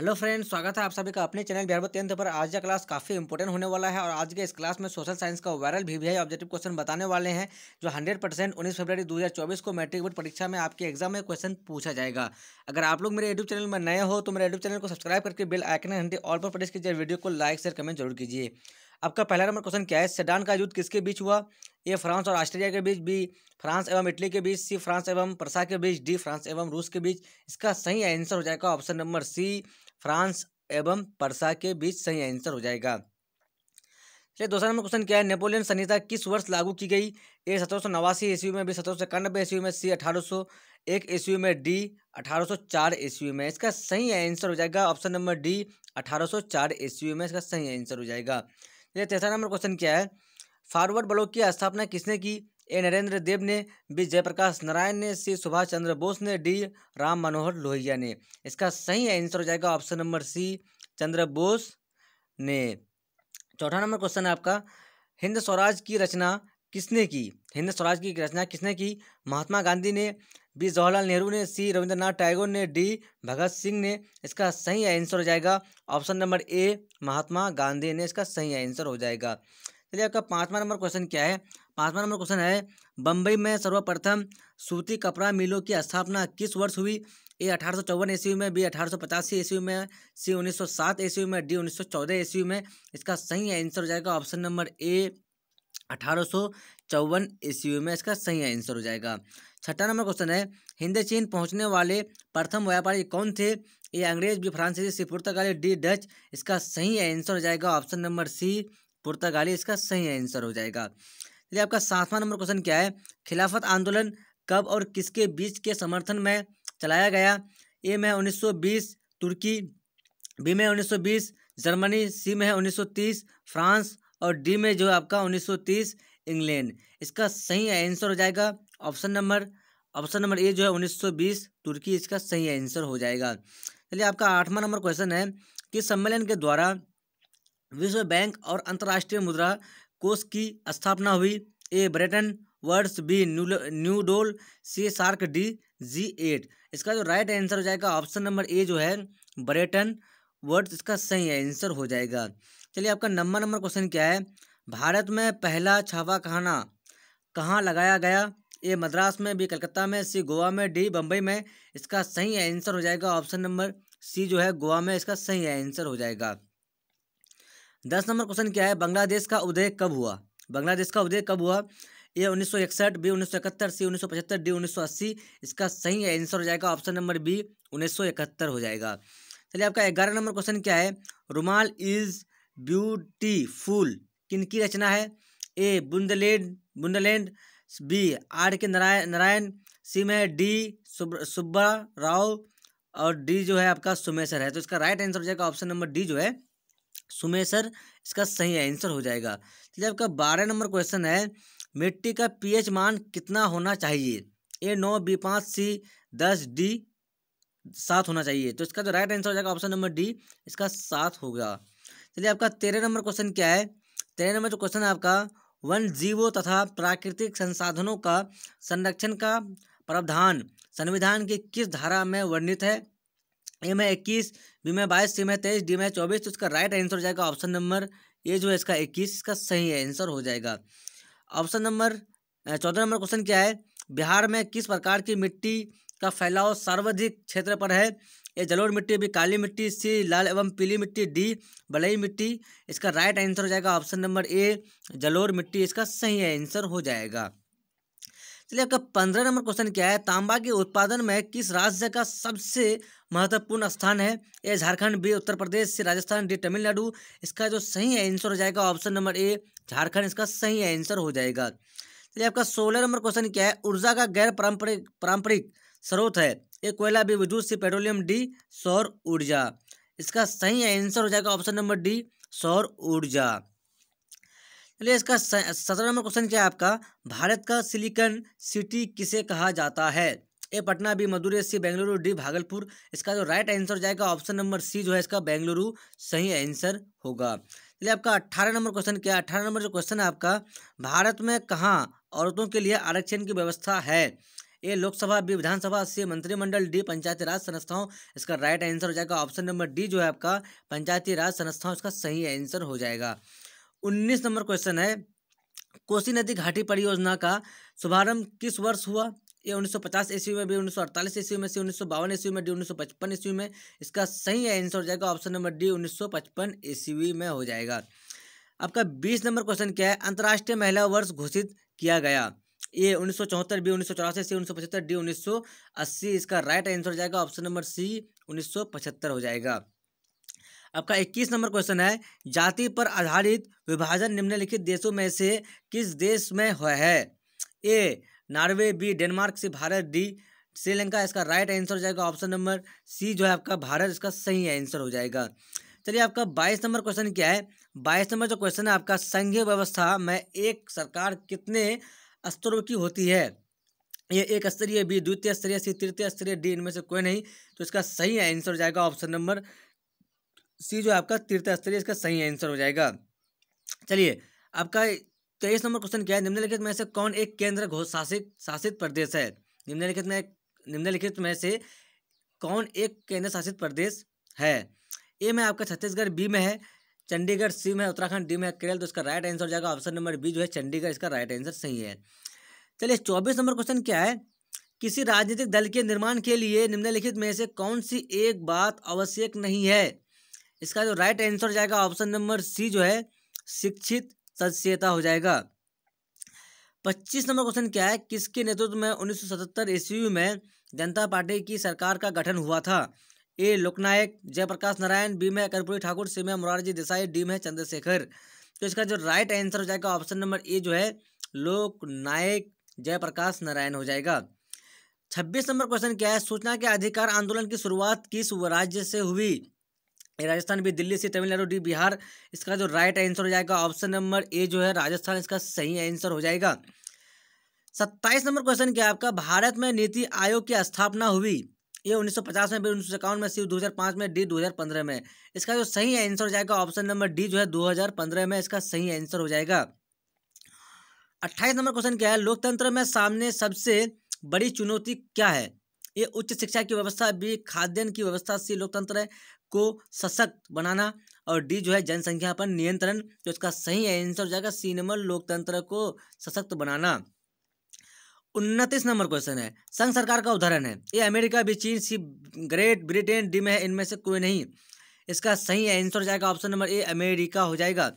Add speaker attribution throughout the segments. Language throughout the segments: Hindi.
Speaker 1: हेलो फ्रेंड्स स्वागत है आप सभी का अपने चैनल बिहार टेंथ पर आज का क्लास काफ़ी इंपॉर्टेंट होने वाला है और आज के इस क्लास में सोशल साइंस का वायरल वीवीआई ऑब्जेक्टिव क्वेश्चन बताने वाले हैं जो 100 परसेंट उन्नीस फरवरी 2024 को मैट्रिक बोर्ड परीक्षा में आपके एग्जाम में क्वेश्चन पूछा जाएगा अगर आप लोग मेरे यूट्यूब चैनल में नए हो तो मेरे यूट्यूब चैनल को सब्सक्राइब करके बिल आइकन घंटे ऑल पर प्रेस कीजिए वीडियो को लाइक शेयर कमेंट जरूर कीजिए आपका पहला नंबर क्वेश्चन क्या है सेडान का युद्ध किसके बीच हुआ ए फ्रांस और ऑस्ट्रेलिया के बीच बी फ्रांस एवं इटली के बीच सी फ्रांस एवं प्रसा के बीच डी फ्रांस एवं रूस के बीच इसका सही आंसर हो जाएगा ऑप्शन नंबर सी फ्रांस एवं परसा के बीच सही आंसर हो जाएगा चलिए दूसरा नंबर क्वेश्चन क्या है नेपोलियन संहिता किस वर्ष लागू की गई ए सत्रह सौ नवासी ईस्वी में बी सत्रह सौ इक्यानबे ईस्वी में सी अठारह सौ एक ईस्वी में डी अठारह सौ चार ईस्वी में इसका सही आंसर हो जाएगा ऑप्शन नंबर डी अठारह सौ चार ईस्वी में इसका सही आंसर हो जाएगा ये तेसरा नंबर क्वेश्चन क्या है फॉरवर्ड ब्लॉक की स्थापना किसने की ए नरेंद्र देव ने बी जयप्रकाश नारायण ने सी सुभाष चंद्र बोस ने डी राम मनोहर लोहिया ने इसका सही आंसर हो जाएगा option number C Chandra Bose ने चौथा नंबर क्वेश्चन है आपका हिंद स्वराज की रचना किसने की हिंद स्वराज की रचना किसने की महात्मा गांधी ने बी जवाहरलाल नेहरू ने सी रविंद्रनाथ टैगोर ने डी भगत सिंह ने इसका सही आंसर हो जाएगा option number A Mahatma Gandhi ने इसका सही आंसर हो जाएगा चलिए आपका पाँचवा नंबर क्वेश्चन क्या है पाँचवा नंबर क्वेश्चन है बम्बई में सर्वप्रथम सूती कपड़ा मिलों की स्थापना किस वर्ष हुई ए अठारह सौ चौवन ईस्वी में बी अठारह सौ पचासी ईस्वी में सी उन्नीस सौ सात ईस्वी में डी उन्नीस सौ चौदह ईस्वी में इसका सही आंसर हो जाएगा ऑप्शन नंबर ए अठारह सौ चौवन ईस्वी में इसका सही आंसर हो जाएगा छठा नंबर क्वेश्चन है हिंद चीन पहुंचने वाले प्रथम व्यापारी कौन थे ये अंग्रेज भी फ्रांसीसी सी पुर्तगाली डी डच इसका सही आंसर हो जाएगा ऑप्शन नंबर सी पुर्तगाली इसका सही आंसर हो जाएगा चलिए आपका सातवां नंबर क्वेश्चन क्या है खिलाफत आंदोलन कब और किसके बीच के समर्थन में चलाया गया ए में है तुर्की बी में उन्नीस जर्मनी सी में है 1930 फ्रांस और डी में जो है आपका 1930 इंग्लैंड इसका सही आंसर हो जाएगा option number option number A जो है 1920 तुर्की इसका सही आंसर हो जाएगा चलिए आपका आठवां नंबर क्वेश्चन है कि सम्मेलन के द्वारा विश्व बैंक और अंतर्राष्ट्रीय मुद्रा कोष की स्थापना हुई A Bretton Woods B new deal C SAARC D G eight इसका जो राइट आंसर हो जाएगा ऑप्शन नंबर ए जो है ब्रिटेन वर्ड इसका सही है आंसर हो जाएगा चलिए आपका नंबर नंबर क्वेश्चन क्या है भारत में पहला छावा खाना कहाँ लगाया गया ए मद्रास में बी कलकत्ता में सी गोवा में डी बम्बई में इसका सही आंसर हो जाएगा ऑप्शन नंबर सी जो है गोवा में इसका सही आंसर हो जाएगा दस नंबर क्वेश्चन क्या है बांग्लादेश का उदय कब हुआ बांग्लादेश का उदय कब हुआ ए उन्नीस सौ इकसठ बी उन्नीस सौ इकहत्तर सी उन्नीस सौ पचहत्तर डी उन्नीस सौ अस्सी इसका सही आंसर हो जाएगा ऑप्शन नंबर बी उन्नीस सौ इकहत्तर हो जाएगा चलिए आपका ग्यारह नंबर क्वेश्चन क्या है रुमाल इज ब्यूटीफुल किनकी रचना है ए बुंदलैंड बुंदलैंड बी आर के नारायण नारायण सी में डी सुब्बा राव और डी जो है आपका सुमेसर है तो इसका राइट आंसर हो जाएगा ऑप्शन नंबर डी जो है सुमेसर इसका सही आंसर हो जाएगा चलिए आपका बारह नंबर क्वेश्चन है मिट्टी का पीएच मान कितना होना चाहिए ए नौ बी पाँच सी दस डी सात होना चाहिए तो इसका जो राइट आंसर हो जाएगा ऑप्शन नंबर डी इसका सात होगा चलिए आपका तेरह नंबर क्वेश्चन क्या है तेरह नंबर जो क्वेश्चन है आपका वन जीवो तथा प्राकृतिक संसाधनों का संरक्षण का प्रावधान संविधान की किस धारा में वर्णित है एम है इक्कीस बी में बाईस सी में तेईस डी में चौबीस तो इसका राइट आंसर हो जाएगा ऑप्शन नंबर ए जो है इसका इक्कीस इसका सही आंसर हो जाएगा ऑप्शन नंबर चौदह नंबर क्वेश्चन क्या है बिहार में किस प्रकार की मिट्टी का फैलाव सर्वाधिक क्षेत्र पर है ये जलोढ़ मिट्टी भी काली मिट्टी सी लाल एवं पीली मिट्टी डी बलई मिट्टी इसका राइट आंसर हो जाएगा ऑप्शन नंबर ए जलोढ़ मिट्टी इसका सही आंसर हो जाएगा चलिए आपका पंद्रह नंबर क्वेश्चन क्या है तांबा के उत्पादन में किस राज्य का सबसे महत्वपूर्ण स्थान है A Jharkhand B Uttar Pradesh C Rajasthan D Tamil Nadu इसका जो सही आंसर हो जाएगा ऑप्शन नंबर ए झारखंड इसका सही आंसर हो जाएगा चलिए आपका सोलह नंबर क्वेश्चन क्या है ऊर्जा का गैर पारंपरिक पारंपरिक स्रोत है ये कोयला भी वजूद से पेट्रोलियम डी सौर ऊर्जा इसका सही आंसर हो जाएगा ऑप्शन नंबर डी सौर ऊर्जा चलिए इसका सत्रह नंबर क्वेश्चन क्या है आपका भारत का सिलिकन सिटी किसे कहा जाता है A Patna B Madurai C Bengaluru D Bhagalpur इसका जो राइट आंसर हो जाएगा ऑप्शन नंबर सी जो है इसका बेंगलुरु सही आंसर होगा चलिए आपका अट्ठारह नंबर क्वेश्चन क्या अट्ठारह नंबर जो क्वेश्चन है आपका भारत में कहाँ औरतों के लिए आरक्षण की व्यवस्था है ए लोकसभा बी विधानसभा सी मंत्रिमंडल डी पंचायती राज संस्थाओं इसका राइट आंसर हो जाएगा ऑप्शन नंबर डी जो है आपका पंचायती राज संस्थाओं इसका सही आंसर हो जाएगा उन्नीस नंबर क्वेश्चन है कोसी नदी घाटी परियोजना का शुभारंभ किस वर्ष हुआ ये 1950 ईस्वी में भी 1948 ईस्वी में से उन्नीस ईस्वी में डी 1955 ईस्वी में इसका सही आंसर हो जाएगा ऑप्शन नंबर डी 1955 ईस्वी में हो जाएगा आपका 20 नंबर क्वेश्चन क्या है अंतर्राष्ट्रीय महिला वर्ष घोषित किया गया ए उन्नीस सौ चौहत्तर बी उन्नीस सौ चौरासी सी उन्नीस सौ पचहत्तर डी उन्नीस सौ अस्सी इसका राइट आंसर हो जाएगा ऑप्शन नंबर सी उन्नीस सौ पचहत्तर हो जाएगा आपका इक्कीस नंबर क्वेश्चन है जाति पर आधारित विभाजन निम्नलिखित देशों में से किस देश में हुआ है A Norway B Denmark C Bharat D Sri Lanka इसका राइट आंसर हो जाएगा ऑप्शन नंबर सी जो है आपका भारत इसका सही आंसर हो जाएगा चलिए आपका बाईस नंबर क्वेश्चन क्या है बाईस नंबर जो क्वेश्चन है आपका संघीय व्यवस्था में एक सरकार कितने स्तरों की होती है ये एक स्तरीय बी द्वितीय स्तरीय सी तृतीय स्तरीय डी इनमें से कोई नहीं तो इसका सही आंसर हो जाएगा ऑप्शन नंबर सी जो आपका तृतीय स्तरीय इसका सही आंसर हो जाएगा चलिए आपका तेईस नंबर क्वेश्चन क्या है निम्नलिखित में से कौन एक केंद्र घोष शासित शासित प्रदेश है निम्नलिखित में निम्नलिखित में से कौन एक केंद्र शासित प्रदेश है ए में आपका छत्तीसगढ़ बी में है चंडीगढ़ सी में उत्तराखंड डी में है केरल तो इसका राइट आंसर हो जाएगा ऑप्शन नंबर बी जो है चंडीगढ़ इसका राइट आंसर सही है चलिए चौबीस नंबर क्वेश्चन क्या है किसी राजनीतिक दल के निर्माण के लिए निम्नलिखित में से कौन सी एक बात आवश्यक नहीं है इसका जो राइट आंसर जाएगा ऑप्शन नंबर सी जो है शिक्षित सदस्यता हो जाएगा पच्चीस नंबर क्वेश्चन क्या है किसके नेतृत्व में 1977 ईस्वी में जनता पार्टी की सरकार का गठन हुआ था ए लोकनायक जयप्रकाश नारायण बी में कर्पूरी ठाकुर सी में मुरारजी देसाई डी में चंद्रशेखर तो इसका जो राइट आंसर हो जाएगा ऑप्शन नंबर ए जो है लोकनायक जयप्रकाश नारायण हो जाएगा छब्बीस नंबर क्वेश्चन क्या है सूचना के अधिकार आंदोलन की शुरुआत किस राज्य से हुई राजस्थान भी दिल्ली से तमिलनाडु डी बिहार इसका जो राइट आंसर हो जाएगा ऑप्शन नंबर ए जो है राजस्थान इसका सही आंसर हो जाएगा सत्ताईस नंबर क्वेश्चन क्या है आपका भारत में नीति आयोग की स्थापना हुई ये 1950 में फिर उन्नीस में शिव 2005 में डी 2015 में इसका जो सही आंसर हो जाएगा ऑप्शन नंबर डी जो है 2015 में इसका सही आंसर हो जाएगा 28 नंबर क्वेश्चन क्या है लोकतंत्र में सामने सबसे बड़ी चुनौती क्या है ये उच्च शिक्षा की व्यवस्था बी खाद्यान्न की व्यवस्था सी लोकतंत्र को सशक्त बनाना और डी जो है जनसंख्या पर नियंत्रण जो इसका सही आंसर हो जाएगा सी नंबर लोकतंत्र को सशक्त बनाना उनतीस नंबर क्वेश्चन है संघ सरकार का उदाहरण है ये अमेरिका भी चीन सी ग्रेट ब्रिटेन डी में है इनमें से कोई नहीं इसका सही आंसर जाएगा ऑप्शन नंबर ए अमेरिका हो जाएगा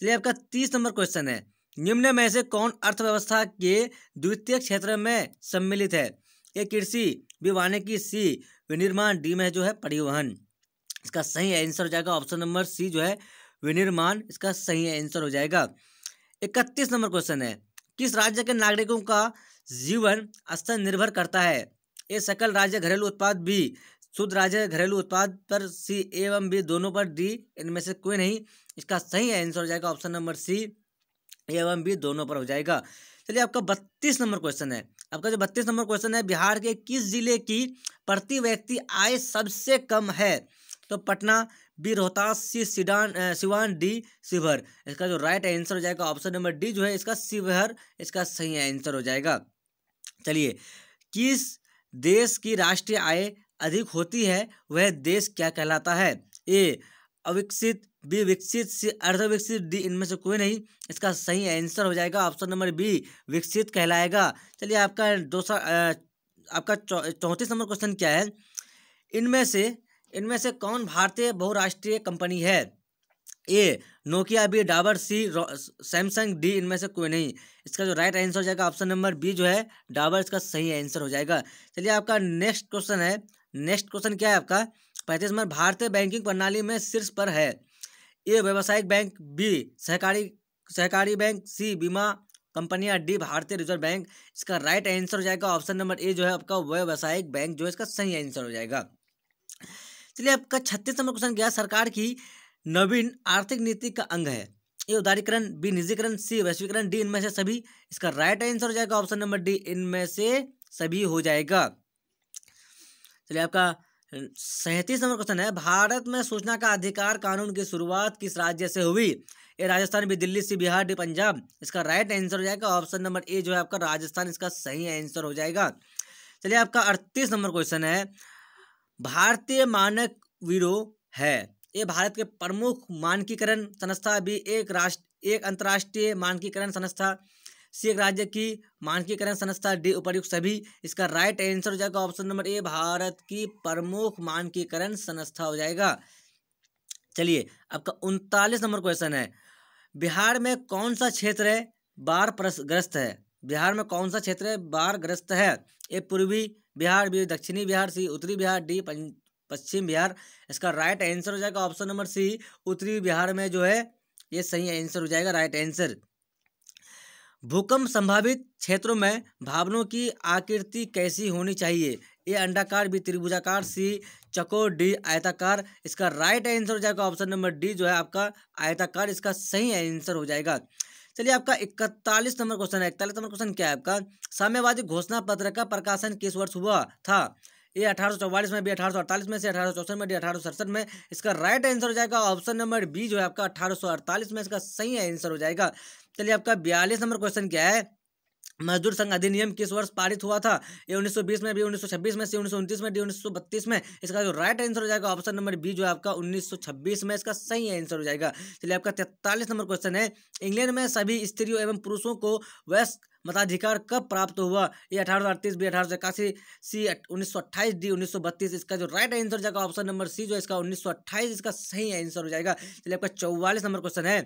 Speaker 1: चलिए आपका तीस नंबर क्वेश्चन है निम्न में से कौन अर्थव्यवस्था के द्वितीय क्षेत्र में सम्मिलित है ये कृषि बी वानिकी सी विनिर्माण डी में जो है परिवहन इसका सही आंसर हो जाएगा ऑप्शन नंबर सी जो है विनिर्माण इसका सही आंसर हो जाएगा इकतीस नंबर क्वेश्चन है किस राज्य के नागरिकों का जीवन स्तर निर्भर करता है ये सकल राज्य घरेलू उत्पाद भी शुद्ध राज्य घरेलू उत्पाद पर सी एवं बी दोनों पर डी इनमें से कोई नहीं इसका सही आंसर हो जाएगा ऑप्शन नंबर सी एवं बी दोनों पर हो जाएगा चलिए आपका बत्तीस नंबर क्वेश्चन है आपका जो बत्तीस नंबर क्वेश्चन है बिहार के किस जिले की प्रति व्यक्ति आय सबसे कम है तो पटना बी रोहतास सी सिडान सिवान डी शिवहर इसका जो राइट आंसर हो जाएगा ऑप्शन नंबर डी जो है इसका शिवहर इसका सही आंसर हो जाएगा चलिए किस देश की राष्ट्रीय आय अधिक होती है वह देश क्या कहलाता है ए अविकसित बी विकसित सी अर्धविकसित डी इनमें से कोई नहीं इसका सही आंसर हो जाएगा ऑप्शन नंबर बी विकसित कहलाएगा चलिए आपका दूसरा आपका चौंतीस नंबर क्वेश्चन क्या है इनमें से इनमें से कौन भारतीय बहुराष्ट्रीय कंपनी है A Nokia B Dabur C Samsung D इनमें से कोई नहीं इसका जो राइट आंसर हो जाएगा ऑप्शन नंबर बी जो है डाबर इसका सही आंसर हो जाएगा चलिए आपका नेक्स्ट क्वेश्चन है नेक्स्ट क्वेश्चन क्या है आपका पैंतीस नंबर भारतीय बैंकिंग प्रणाली में शीर्ष पर है ए व्यावसायिक बैंक बी सहकारी सहकारी बैंक सी बीमा कंपनियां डी भारतीय रिजर्व बैंक इसका राइट आंसर हो जाएगा ऑप्शन नंबर ए जो है आपका व्यावसायिक बैंक जो है इसका सही आंसर हो जाएगा चलिए आपका छत्तीस नंबर क्वेश्चन क्या सरकार की नवीन आर्थिक नीति का अंग है ये उदारीकरण बी निजीकरण सी वैश्वीकरण डी इनमें से सभी इसका राइट आंसर हो जाएगा ऑप्शन नंबर डी इनमें से सभी हो जाएगा चलिए आपका सैंतीस नंबर क्वेश्चन है भारत में सूचना का अधिकार कानून की शुरुआत किस राज्य से हुई ये Rajasthan B Delhi C Bihar D Punjab इसका राइट आंसर हो जाएगा ऑप्शन नंबर ए जो है आपका राजस्थान इसका सही आंसर हो जाएगा चलिए आपका अड़तीस नंबर क्वेश्चन है भारतीय मानक ब्यूरो है ये भारत के प्रमुख मानकीकरण संस्था भी एक राष्ट्र एक अंतर्राष्ट्रीय मानकीकरण संस्था सी एक राज्य की मानकीकरण संस्था डी उपर्युक्त सभी इसका राइट आंसर हो जाएगा ऑप्शन नंबर ए भारत की प्रमुख मानकीकरण संस्था हो जाएगा चलिए आपका उनतालीस नंबर क्वेश्चन है बिहार में कौन सा क्षेत्र है बाढ़ ग्रस्त है बिहार में कौन सा क्षेत्र है बाढ़ ग्रस्त है ए पूर्वी बिहार बी दक्षिणी बिहार सी उत्तरी बिहार डी पश्चिम बिहार इसका राइट आंसर हो जाएगा ऑप्शन नंबर सी उत्तरी बिहार में जो है ये सही आंसर हो जाएगा राइट आंसर भूकंप संभावित क्षेत्रों में भावनों की आकृति कैसी होनी चाहिए ए अंडाकार बी त्रिभुजाकार सी चकोर डी आयताकार इसका राइट आंसर हो जाएगा ऑप्शन नंबर डी जो है आपका आयताकार इसका सही आंसर हो जाएगा चलिए आपका इकतालीस नंबर क्वेश्चन है इकतालीस नंबर क्वेश्चन क्या है आपका साम्यवादी घोषणा पत्र का प्रकाशन किस वर्ष हुआ था ये अठारह में भी अठारह में से अठारह में भी अठारह में इसका राइट आंसर हो जाएगा ऑप्शन नंबर बी जो है आपका अठारह में इसका सही आंसर हो जाएगा चलिए आपका बयालीस नंबर क्वेश्चन क्या है मजदूर संघ अधिनियम किस वर्ष पारित हुआ था ये 1920 में भी 1926 में से 1929 में डी 1932 में इसका जो राइट आंसर हो जाएगा ऑप्शन नंबर बी जो आपका 1926 में इसका सही आंसर हो जाएगा चलिए आपका तैतालीस नंबर क्वेश्चन है इंग्लैंड में सभी स्त्रियों एवं पुरुषों को वयस्क मताधिकार कब प्राप्त हुआ ये अठारह सौ अड़तीस बी अठारह सौ इक्यासी सी उन्नीस डी उन्नीस इसका जो राइट आंसर हो जाएगा ऑप्शन नंबर सी जो इसका उन्नीस इसका सही आंसर हो जाएगा चलिए आपका चौवालीस नंबर क्वेश्चन है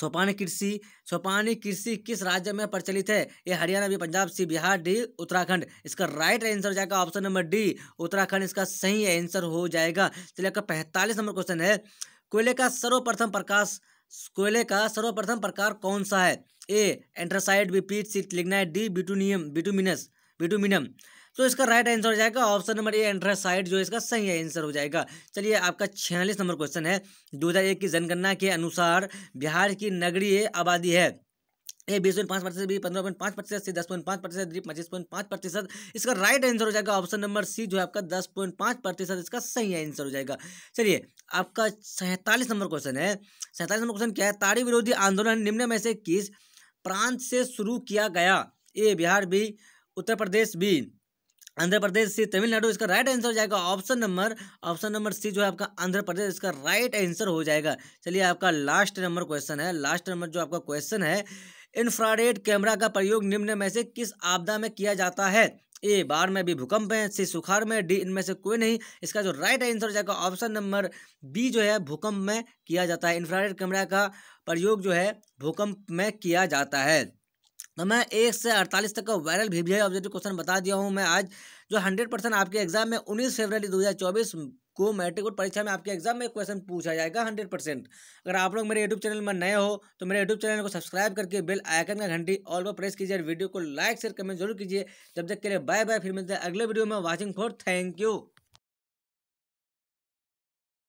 Speaker 1: सोपानी कृषि सोपानी कृषि किस राज्य में प्रचलित है ये Haryana B Punjab C Bihar D Uttarakhand इसका राइट आंसर हो जाएगा ऑप्शन नंबर डी उत्तराखंड इसका सही आंसर हो जाएगा चलिए आपका पैंतालीस नंबर क्वेश्चन है कोयले का सर्वप्रथम प्रकाश कोयले का सर्वप्रथम प्रकार कौन सा है ए anthracite B peat C lignite D bitumen bituminous bitumen तो इसका राइट आंसर हो जाएगा ऑप्शन नंबर ए साइड जो इसका सही आंसर हो जाएगा चलिए आपका छियालीस नंबर क्वेश्चन है दो की जनगणना के अनुसार बिहार की नगरीय आबादी है ए बीस पॉइंट पाँच प्रतिशत बी पंद्रह पॉइंट पाँच प्रतिशत से दस पॉइंट पाँच प्रतिशत डी पच्चीस पॉइंट पाँच प्रतिशत इसका राइट आंसर हो जाएगा ऑप्शन नंबर सी जो है आपका दस पॉइंट पाँच प्रतिशत इसका सही आंसर हो जाएगा चलिए आपका सैंतालीस नंबर क्वेश्चन है सैंतालीस नंबर क्वेश्चन क्या है ताड़ी विरोधी आंदोलन निम्न में से किस प्रांत से शुरू किया गया A Bihar B Uttar Pradesh B Andhra Pradesh C Tamil Nadu इसका राइट आंसर हो जाएगा option number option number C जो है आपका आंध्र प्रदेश इसका राइट आंसर हो जाएगा चलिए आपका लास्ट नंबर क्वेश्चन है लास्ट नंबर जो आपका क्वेश्चन है इंफ्रारेड कैमरा का प्रयोग निम्न में से किस आपदा में किया जाता है ए बाढ़ में भी भूकंप है सी सुखाड़ में डी इनमें से कोई नहीं इसका जो राइट आंसर हो जाएगा ऑप्शन नंबर बी जो है भूकंप में किया जाता है इन्फ्रारेड कैमरा का प्रयोग जो है भूकंप में किया जाता है तो मैं एक से अड़तालीस तक का वायरल भी वी ऑब्जेक्टिव क्वेश्चन बता दिया हूँ मैं आज जो हंड्रेड परसेंट आपके एग्जाम में उन्नीस फरवरी दो हज़ार चौबीस को मैट्रिक बोर्ड परीक्षा में आपके एग्जाम में क्वेश्चन पूछा जाएगा हंड्रेड परसेंट अगर आप लोग मेरे यूट्यूब चैनल में नए हो तो मेरे यूट्यूब चैनल को सब्सक्राइब करके बेल आइकन का घंटी ऑल पर प्रेस कीजिए वीडियो को लाइक शेयर कमेंट जरूर कीजिए जब तक के लिए बाय बाय फिर मिलते हैं अगले वीडियो में वॉचिंग फॉर थैंक यू